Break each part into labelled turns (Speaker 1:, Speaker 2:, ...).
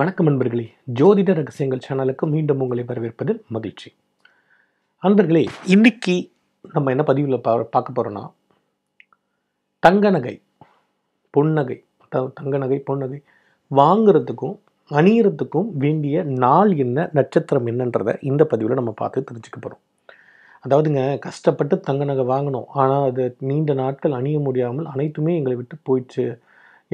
Speaker 1: வணக்கம் நண்பர்களே ஜோதிட ரகசியங்கள் சேனலுக்கு மீண்டும் உங்களை வரவேற்பதில் மகிழ்ச்சி அன்பர்களே இன்னைக்கு நம்ம என்ன பதிவில் பா பார்க்க போகிறோன்னா தங்க நகை பொன்னகை தங்க நகை பொன்னகை வாங்குறதுக்கும் அணியறதுக்கும் வேண்டிய நாள் என்ன நட்சத்திரம் என்னன்றதை இந்த பதிவில் நம்ம பார்த்து தெரிஞ்சுக்க போகிறோம் அதாவதுங்க கஷ்டப்பட்டு தங்க நகை வாங்கணும் ஆனால் அது நீண்ட நாட்கள் அணிய முடியாமல் அனைத்துமே எங்களை விட்டு போயிடுச்சு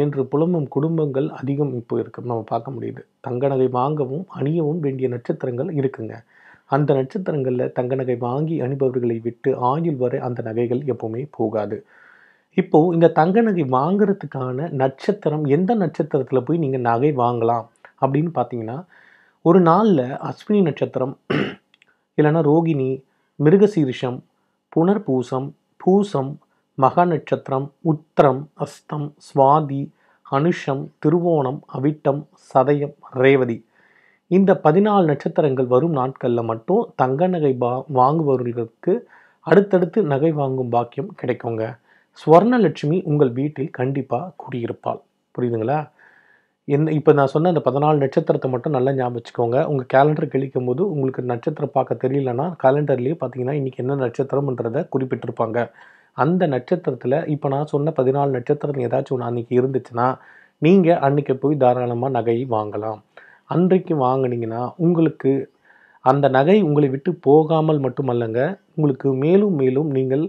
Speaker 1: என்று புலம்பும் குடும்பங்கள் அதிகம் இப்போ இருக்கு நம்ம பார்க்க முடியுது தங்க நகை வாங்கவும் அணியவும் வேண்டிய நட்சத்திரங்கள் இருக்குங்க அந்த நட்சத்திரங்களில் தங்க நகை வாங்கி அணிபவர்களை விட்டு ஆயுள் வரை அந்த நகைகள் எப்போவுமே போகாது இப்போது இந்த தங்க நகை வாங்கிறதுக்கான நட்சத்திரம் எந்த நட்சத்திரத்தில் போய் நீங்கள் நகை வாங்கலாம் அப்படின்னு பார்த்தீங்கன்னா ஒரு நாளில் அஸ்வினி நட்சத்திரம் இல்லைன்னா ரோகிணி மிருகசீரிஷம் புனர்பூசம் பூசம் மக நட்சத்திரம் உத்திரம் அஸ்தம் சுவாதி அனுஷம் திருவோணம் அவிட்டம் சதயம் ரேவதி இந்த பதினாலு நட்சத்திரங்கள் வரும் நாட்களில் மட்டும் தங்க நகை பா வாங்குபவர்களுக்கு அடுத்தடுத்து நகை வாங்கும் பாக்கியம் கிடைக்குங்க ஸ்வர்ணலட்சுமி உங்கள் வீட்டில் கண்டிப்பாக குடியிருப்பாள் புரியுதுங்களா என் இப்போ நான் சொன்ன அந்த பதினாலு நட்சத்திரத்தை மட்டும் நல்லா ஞாபகத்துக்கோங்க உங்கள் கேலண்டர் கிழிக்கும் போது உங்களுக்கு நட்சத்திரம் பார்க்க தெரியலன்னா கேலண்டர்லேயே பார்த்தீங்கன்னா இன்றைக்கி என்ன நட்சத்திரம்ன்றதை குறிப்பிட்டிருப்பாங்க அந்த நட்சத்திரத்தில் இப்போ நான் சொன்ன பதினாலு நட்சத்திரம் ஏதாச்சும் ஒன்று அன்றைக்கி இருந்துச்சுன்னா நீங்கள் அன்றைக்கி போய் தாராளமாக நகையை வாங்கலாம் அன்றைக்கு வாங்கினீங்கன்னா உங்களுக்கு அந்த நகை உங்களை விட்டு போகாமல் மட்டுமல்லங்க உங்களுக்கு மேலும் மேலும் நீங்கள்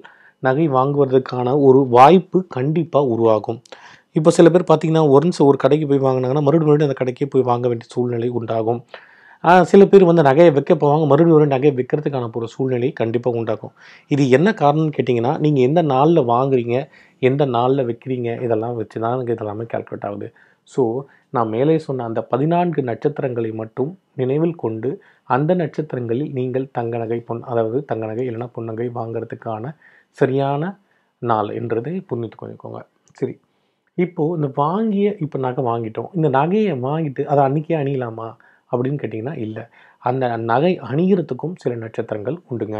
Speaker 1: நகை வாங்குவதற்கான ஒரு வாய்ப்பு கண்டிப்பாக உருவாகும் இப்போ சில பேர் பார்த்திங்கன்னா ஒன்ஸ் ஒரு கடைக்கு போய் வாங்கினாங்கன்னா மறுபடியும் மறுபடியும் அந்த கடைக்கே போய் வாங்க வேண்டிய சூழ்நிலை உண்டாகும் சில பேர் வந்து நகையை விற்க போவாங்க மறுபடியும் ஒரு நகையை விற்கிறதுக்கான ஒரு சூழ்நிலை கண்டிப்பாக உண்டாக்கும் இது என்ன காரணம்னு கேட்டிங்கன்னா நீங்கள் எந்த நாளில் வாங்குறீங்க எந்த நாளில் விற்கிறீங்க இதெல்லாம் வச்சு தான் எனக்கு இதெல்லாமே கேல்குலேட் ஆகுது ஸோ நான் மேலே சொன்ன அந்த பதினான்கு நட்சத்திரங்களை மட்டும் நினைவில் கொண்டு அந்த நட்சத்திரங்களில் நீங்கள் தங்க நகை பொன் அதாவது தங்க நகை இல்லைனா பொன்னகை வாங்கிறதுக்கான சரியான நாள் என்றதை புரிஞ்சு கொஞ்சிக்கோங்க சரி இப்போது இந்த வாங்கிய இப்போ நகை வாங்கிட்டோம் இந்த நகையை வாங்கிட்டு அதை அன்றைக்கே அணியலாமா அப்படின்னு கேட்டிங்கன்னா இல்லை அந்த நகை அணிகிறதுக்கும் சில நட்சத்திரங்கள் உண்டுங்க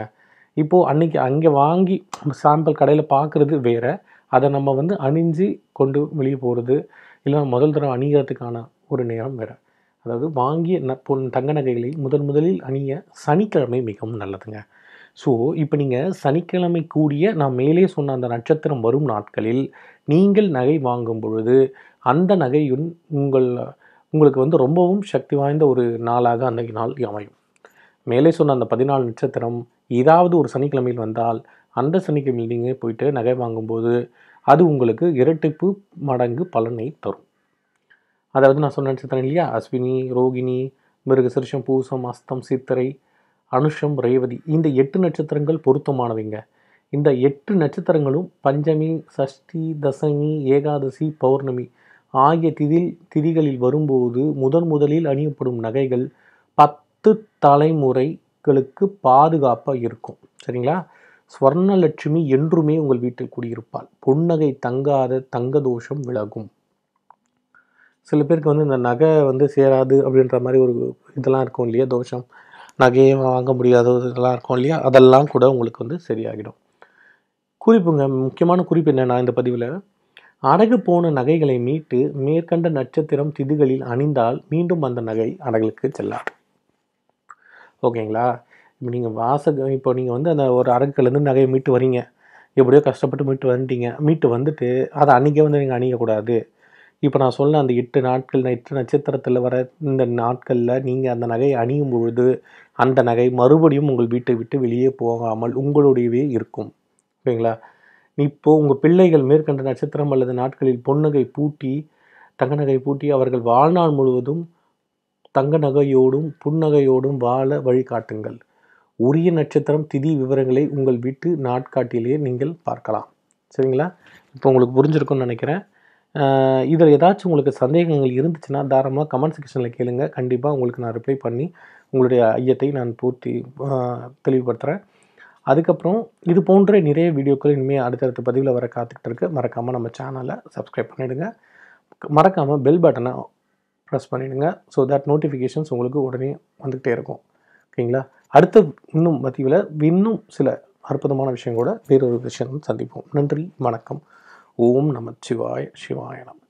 Speaker 1: இப்போது அன்றைக்கி அங்கே வாங்கி சாம்பிள் கடையில் பார்க்குறது வேறு அதை நம்ம வந்து அணிஞ்சு கொண்டு வெளியே போகிறது இல்லை முதல் தடவை அணிகிறதுக்கான ஒரு நேரம் வேறு அதாவது வாங்கிய பொன் தங்க நகைகளை முதன் முதலில் அணிய சனிக்கிழமை மிகவும் நல்லதுங்க ஸோ இப்போ நீங்கள் சனிக்கிழமை கூடிய நான் மேலே சொன்ன அந்த நட்சத்திரம் வரும் நாட்களில் நீங்கள் நகை வாங்கும் பொழுது அந்த நகையுன் உங்கள் உங்களுக்கு வந்து ரொம்பவும் சக்தி வாய்ந்த ஒரு நாளாக அன்றைக்கு நாள் அமையும் மேலே சொன்ன அந்த பதினாலு நட்சத்திரம் ஏதாவது ஒரு சனிக்கிழமையில் வந்தால் அந்த சனிக்கிழமையில் நீங்கள் போயிட்டு நகை வாங்கும்போது அது உங்களுக்கு இரட்டிப்பு மடங்கு பலனை தரும் அதாவது நான் சொன்ன நட்சத்திரம் இல்லையா அஸ்வினி ரோகிணி மிருகசிருஷம் பூசம் அஸ்தம் சித்திரை அனுஷம் ரேவதி இந்த எட்டு நட்சத்திரங்கள் பொருத்தமானவைங்க இந்த எட்டு நட்சத்திரங்களும் பஞ்சமி சஷ்டி தசமி ஏகாதசி பௌர்ணமி ஆகிய திதில் திதிகளில் வரும்போது முதன் முதலில் அணியப்படும் நகைகள் பத்து தலைமுறைகளுக்கு பாதுகாப்பாக இருக்கும் சரிங்களா ஸ்வர்ணலட்சுமி என்றுமே உங்கள் வீட்டில் குடியிருப்பாள் பொன்னகை தங்காத தங்க தோஷம் விலகும் சில பேருக்கு வந்து இந்த நகை வந்து சேராது அப்படின்ற மாதிரி ஒரு இதெல்லாம் இருக்கும் இல்லையா தோஷம் நகையை வாங்க முடியாத இதெல்லாம் இருக்கும் இல்லையா அதெல்லாம் கூட உங்களுக்கு வந்து சரியாகிடும் குறிப்புங்க முக்கியமான குறிப்பு என்னென்னா இந்த பதிவில் அடகு போன நகைகளை மீட்டு மேற்கண்ட நட்சத்திரம் திதிகளில் அணிந்தால் மீண்டும் அந்த நகை அடகுக்கு செல்லாது ஓகேங்களா இப்போ நீங்கள் வாச இப்போ நீங்கள் வந்து அந்த ஒரு அடகுலேருந்து நகையை மீட்டு வரீங்க எப்படியோ கஷ்டப்பட்டு மீட்டு வந்துட்டீங்க மீட்டு வந்துட்டு அதை அன்றைக்கே வந்து நீங்கள் அணியக்கூடாது இப்போ நான் சொன்ன அந்த எட்டு நாட்கள் எட்டு நட்சத்திரத்தில் வர இந்த நாட்களில் நீங்கள் அந்த நகையை அணியும் பொழுது அந்த நகை மறுபடியும் உங்கள் வீட்டை விட்டு வெளியே போகாமல் உங்களுடையவே இருக்கும் ஓகேங்களா இப்போ உங்கள் பிள்ளைகள் மேற்கண்ட நட்சத்திரம் அல்லது நாட்களில் பொன்னகை பூட்டி தங்க நகை பூட்டி அவர்கள் வாழ்நாள் முழுவதும் தங்க நகையோடும் புன்னகையோடும் வாழ வழிகாட்டுங்கள் உரிய நட்சத்திரம் திதி விவரங்களை உங்கள் வீட்டு நாட்காட்டிலேயே நீங்கள் பார்க்கலாம் சரிங்களா இப்போ உங்களுக்கு புரிஞ்சிருக்கும்னு நினைக்கிறேன் இதில் ஏதாச்சும் உங்களுக்கு சந்தேகங்கள் இருந்துச்சுன்னா தாராளமாக கமெண்ட் செக்ஷனில் கேளுங்கள் கண்டிப்பாக உங்களுக்கு நான் ரிப்ளை பண்ணி உங்களுடைய ஐயத்தை நான் பூர்த்தி தெளிவுபடுத்துகிறேன் அதுக்கப்புறம் இது போன்ற நிறைய வீடியோக்கள் இனிமேல் அடுத்தடுத்த பதிவில் வர காத்துக்கிட்டு இருக்கு மறக்காமல் நம்ம சேனலை சப்ஸ்கிரைப் பண்ணிவிடுங்க மறக்காமல் பெல் பட்டனை ப்ரெஸ் பண்ணிவிடுங்க ஸோ தட் நோட்டிஃபிகேஷன்ஸ் உங்களுக்கு உடனே வந்துக்கிட்டே இருக்கும் ஓகேங்களா அடுத்த இன்னும் பதிவில் இன்னும் சில அற்புதமான விஷயம் கூட வேறொரு விஷயம் சந்திப்போம் நன்றி வணக்கம் ஓம் நம சிவாய சிவாயணம்